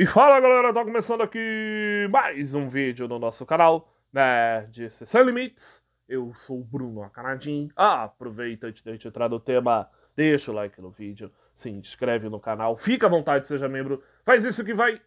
E fala galera, tá começando aqui mais um vídeo no nosso canal, né, de Sem Limites. Eu sou o Bruno Acanadim. Ah, aproveita antes de entrar no tema, deixa o like no vídeo, se inscreve no canal, fica à vontade, seja membro. Faz isso que vai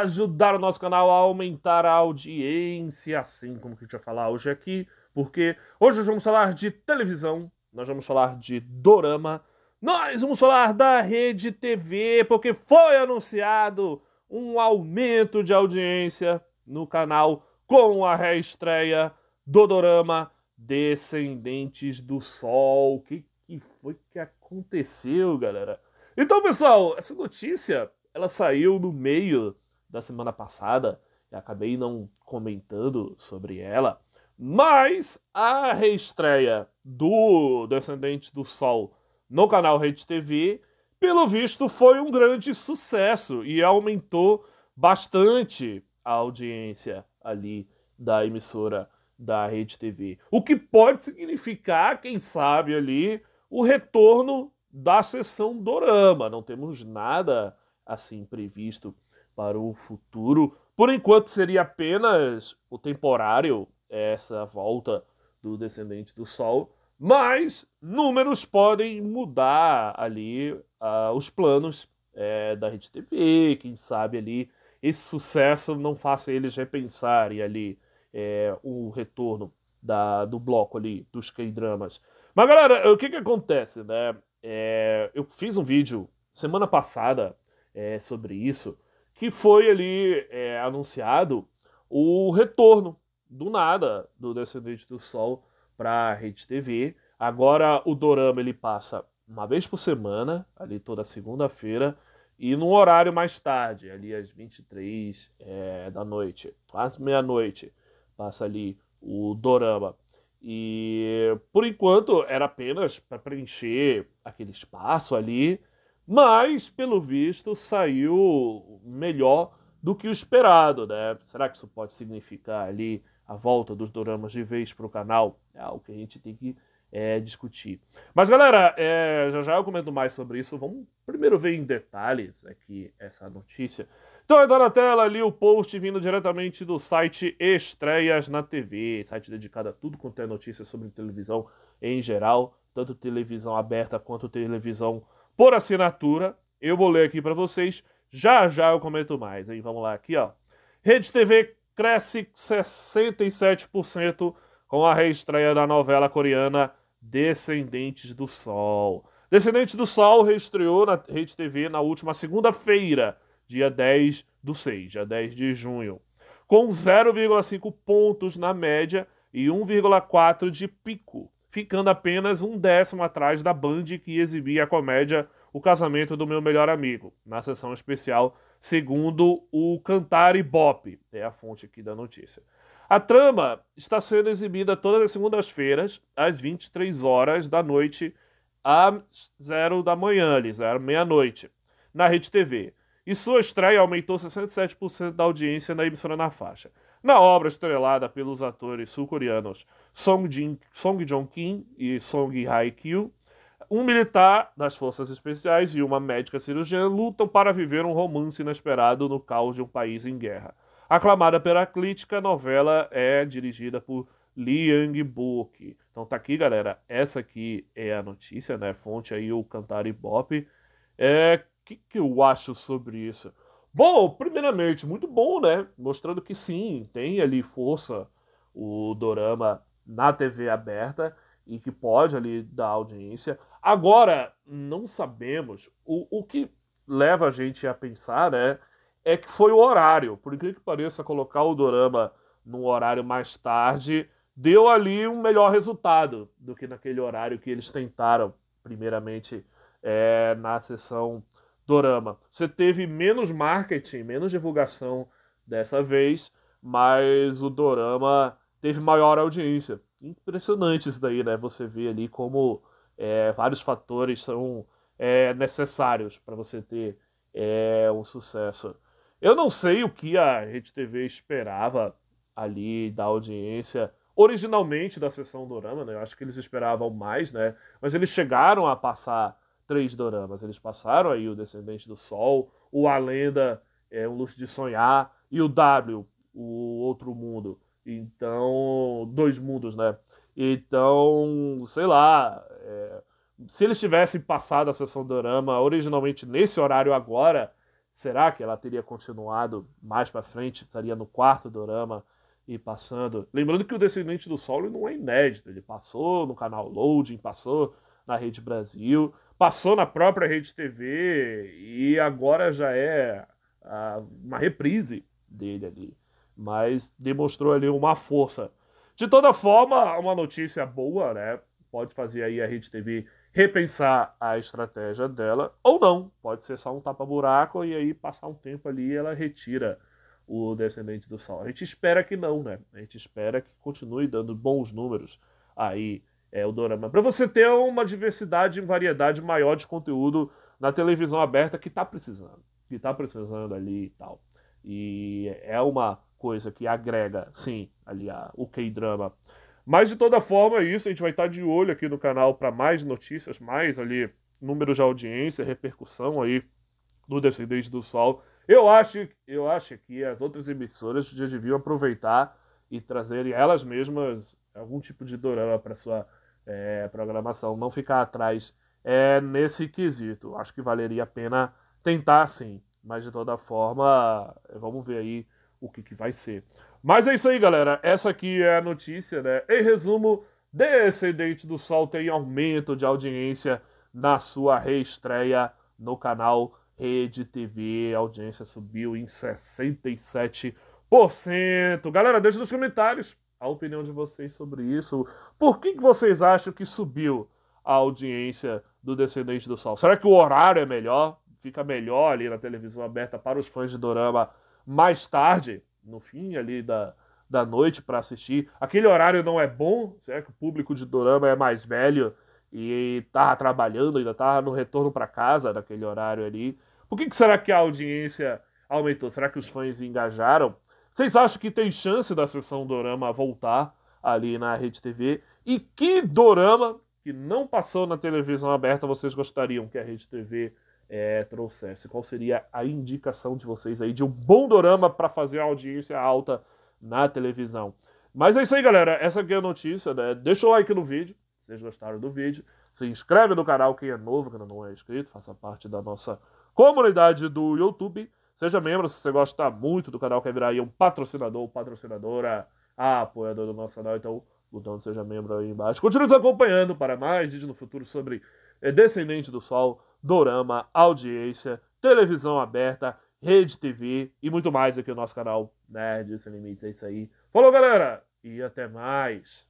ajudar o nosso canal a aumentar a audiência, assim como que a gente vai falar hoje aqui, porque hoje nós vamos falar de televisão, nós vamos falar de dorama, nós vamos falar da Rede TV, porque foi anunciado um aumento de audiência no canal com a reestreia do Dorama Descendentes do Sol. O que, que foi que aconteceu, galera? Então, pessoal, essa notícia ela saiu no meio da semana passada e acabei não comentando sobre ela. Mas a reestreia do Descendente do Sol no canal Rede TV pelo visto foi um grande sucesso e aumentou bastante a audiência ali da emissora da Rede TV. O que pode significar, quem sabe ali, o retorno da sessão Dorama. Não temos nada assim previsto para o futuro. Por enquanto seria apenas o temporário essa volta do Descendente do Sol mas números podem mudar ali uh, os planos é, da Rede TV, quem sabe ali esse sucesso não faça eles repensarem ali é, o retorno da, do bloco ali dos K-dramas. Mas galera, o que que acontece, né? É, eu fiz um vídeo semana passada é, sobre isso, que foi ali é, anunciado o retorno do nada do Descendente do Sol para a Rede TV. Agora o Dorama ele passa uma vez por semana, ali toda segunda-feira, e num horário mais tarde, ali às 23 é, da noite, quase meia-noite, passa ali o Dorama. E por enquanto era apenas para preencher aquele espaço ali, mas pelo visto saiu melhor do que o esperado, né? Será que isso pode significar ali a volta dos doramas de vez para o canal é algo que a gente tem que é, discutir. Mas galera, é, já já eu comento mais sobre isso. Vamos primeiro ver em detalhes aqui essa notícia. Então aí na tela ali o post vindo diretamente do site Estreias na TV, site dedicado a tudo quanto é notícia sobre televisão em geral, tanto televisão aberta quanto televisão por assinatura. Eu vou ler aqui para vocês. Já já eu comento mais, hein? Vamos lá aqui, ó. Rede TV cresce 67% com a reestreia da novela coreana Descendentes do Sol. Descendentes do Sol reestreou na Rede TV na última segunda-feira, dia 10 do 6, dia 10 de junho, com 0,5 pontos na média e 1,4 de pico, ficando apenas um décimo atrás da Band que exibia a comédia O Casamento do Meu Melhor Amigo, na sessão especial segundo o Cantar Ibope, é a fonte aqui da notícia. A trama está sendo exibida todas as segundas-feiras, às 23 horas da noite, às zero da manhã, às zero, meia-noite, na Rede TV. E sua estreia aumentou 67% da audiência na emissora na faixa. Na obra estrelada pelos atores sul-coreanos Song, Song Jong Kim e Song Hae Kyu, um militar das forças especiais e uma médica cirurgiã lutam para viver um romance inesperado no caos de um país em guerra. Aclamada pela crítica, a novela é dirigida por Liang Book. Então tá aqui, galera. Essa aqui é a notícia, né? Fonte aí, o Cantar Ibope. É, o que, que eu acho sobre isso? Bom, primeiramente, muito bom, né? Mostrando que sim, tem ali força o dorama na TV aberta e que pode ali dar audiência. Agora, não sabemos. O, o que leva a gente a pensar é, é que foi o horário. Por incrível que pareça, colocar o Dorama num horário mais tarde deu ali um melhor resultado do que naquele horário que eles tentaram, primeiramente, é, na sessão Dorama. Você teve menos marketing, menos divulgação dessa vez, mas o Dorama teve maior audiência. Impressionante isso daí, né? Você vê ali como é, vários fatores são é, necessários para você ter é, um sucesso. Eu não sei o que a Rede TV esperava ali da audiência originalmente da sessão dorama, né? Eu acho que eles esperavam mais, né? Mas eles chegaram a passar três doramas. Eles passaram aí o Descendente do Sol, o A Lenda, é, O Luxo de Sonhar e o W, o Outro Mundo. Então, dois mundos, né? Então, sei lá, se eles tivessem passado a sessão do dorama originalmente nesse horário agora, será que ela teria continuado mais para frente? Estaria no quarto dorama e passando. Lembrando que o Descendente do Sol não é inédito, ele passou no canal Loading, passou na Rede Brasil, passou na própria Rede TV e agora já é ah, uma reprise dele ali. Mas demonstrou ali uma força. De toda forma, uma notícia boa, né? Pode fazer aí a Rede TV repensar a estratégia dela, ou não. Pode ser só um tapa-buraco e aí passar um tempo ali ela retira o descendente do sol A gente espera que não, né? A gente espera que continue dando bons números aí é, o Dorama. Para você ter uma diversidade e variedade maior de conteúdo na televisão aberta que tá precisando. Que tá precisando ali e tal. E é uma coisa que agrega, sim, ali a, o K-drama mas de toda forma é isso, a gente vai estar de olho aqui no canal para mais notícias, mais ali números de audiência, repercussão aí do Descendente do Sol. Eu acho, eu acho que as outras emissoras já deviam aproveitar e trazerem elas mesmas algum tipo de dorama para sua é, programação, não ficar atrás é, nesse quesito. Acho que valeria a pena tentar sim, mas de toda forma, vamos ver aí o que, que vai ser. Mas é isso aí, galera. Essa aqui é a notícia, né? Em resumo, Descendente do Sol tem aumento de audiência na sua reestreia no canal Rede TV. A audiência subiu em 67%. Galera, deixa nos comentários a opinião de vocês sobre isso. Por que, que vocês acham que subiu a audiência do Descendente do Sol? Será que o horário é melhor? Fica melhor ali na televisão aberta para os fãs de Dorama mais tarde, no fim ali da, da noite para assistir. Aquele horário não é bom, certo é que o público de Dorama é mais velho e tava tá trabalhando, ainda tava tá no retorno para casa naquele horário ali. Por que, que será que a audiência aumentou? Será que os fãs engajaram? Vocês acham que tem chance da sessão Dorama voltar ali na Rede TV? E que Dorama que não passou na televisão aberta vocês gostariam que a Rede TV é, trouxesse. Qual seria a indicação de vocês aí de um bom dorama para fazer audiência alta na televisão? Mas é isso aí, galera. Essa aqui é a notícia. Né? Deixa o like no vídeo, se vocês gostaram do vídeo. Se inscreve no canal quem é novo, quem não é inscrito, faça parte da nossa comunidade do YouTube. Seja membro se você gosta muito do canal, quer virar aí um patrocinador, patrocinadora, ah, apoiador do nosso canal. Então, botão seja membro aí embaixo. Continue nos acompanhando para mais vídeos no futuro sobre eh, Descendente do Sol dorama, audiência, televisão aberta, rede TV e muito mais aqui no nosso canal Nerd Sem Limites. É isso aí. Falou, galera! E até mais!